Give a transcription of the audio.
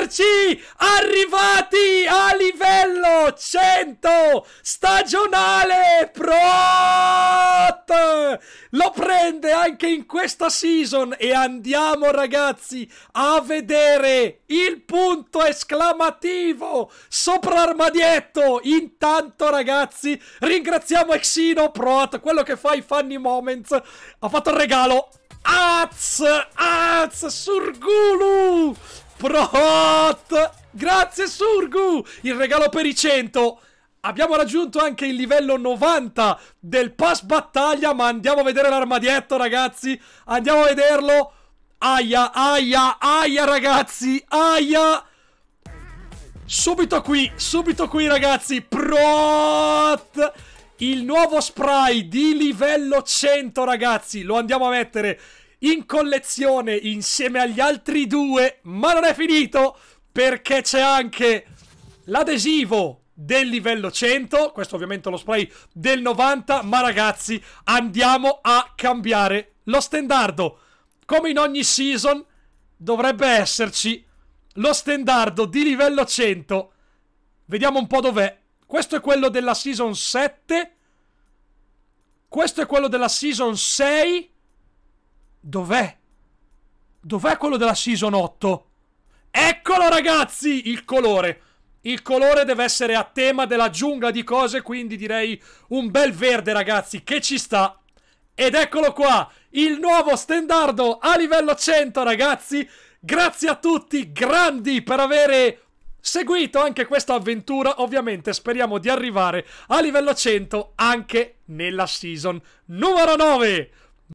esserci! Arrivati a livello 100 stagionale Prot! Lo prende anche in questa season e andiamo ragazzi a vedere il punto esclamativo sopra armadietto. Intanto ragazzi ringraziamo Exino Prot, quello che fa i Funny Moments. Ha fatto il regalo. Az, Az, Surgulu! Prot! Grazie Surgu! Il regalo per i 100! Abbiamo raggiunto anche il livello 90 del pass battaglia, ma andiamo a vedere l'armadietto ragazzi! Andiamo a vederlo! Aia, aia, aia ragazzi! Aia! Subito qui, subito qui ragazzi! Prot! Il nuovo spray di livello 100 ragazzi! Lo andiamo a mettere in collezione insieme agli altri due, ma non è finito perché c'è anche l'adesivo del livello 100, questo ovviamente è lo spray del 90, ma ragazzi andiamo a cambiare lo stendardo. Come in ogni season dovrebbe esserci lo stendardo di livello 100. Vediamo un po' dov'è. Questo è quello della season 7. Questo è quello della season 6. Dov'è? Dov'è quello della Season 8? Eccolo ragazzi! Il colore. Il colore deve essere a tema della giungla di cose, quindi direi un bel verde ragazzi, che ci sta. Ed eccolo qua, il nuovo standardo a livello 100 ragazzi. Grazie a tutti, grandi, per avere seguito anche questa avventura. Ovviamente speriamo di arrivare a livello 100 anche nella season numero 9.